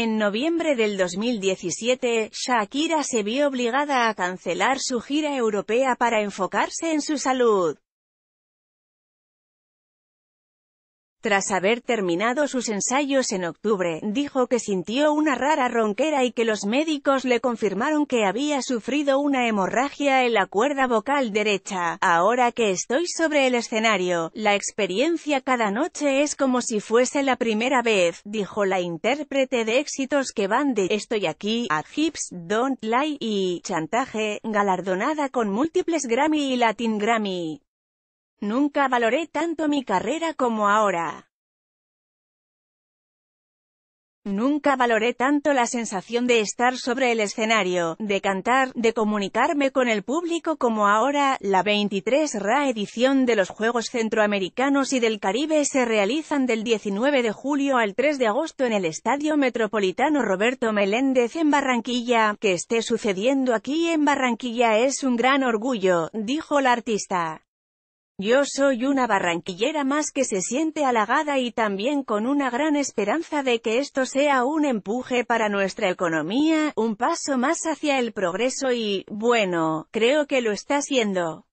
En noviembre del 2017, Shakira se vio obligada a cancelar su gira europea para enfocarse en su salud. Tras haber terminado sus ensayos en octubre, dijo que sintió una rara ronquera y que los médicos le confirmaron que había sufrido una hemorragia en la cuerda vocal derecha. Ahora que estoy sobre el escenario, la experiencia cada noche es como si fuese la primera vez, dijo la intérprete de éxitos que van de Estoy aquí, a Hips, Don't Lie y Chantaje, galardonada con múltiples Grammy y Latin Grammy. Nunca valoré tanto mi carrera como ahora. Nunca valoré tanto la sensación de estar sobre el escenario, de cantar, de comunicarme con el público como ahora. La 23 RA edición de los Juegos Centroamericanos y del Caribe se realizan del 19 de julio al 3 de agosto en el Estadio Metropolitano Roberto Meléndez en Barranquilla. Que esté sucediendo aquí en Barranquilla es un gran orgullo, dijo la artista. Yo soy una barranquillera más que se siente halagada y también con una gran esperanza de que esto sea un empuje para nuestra economía, un paso más hacia el progreso y, bueno, creo que lo está siendo.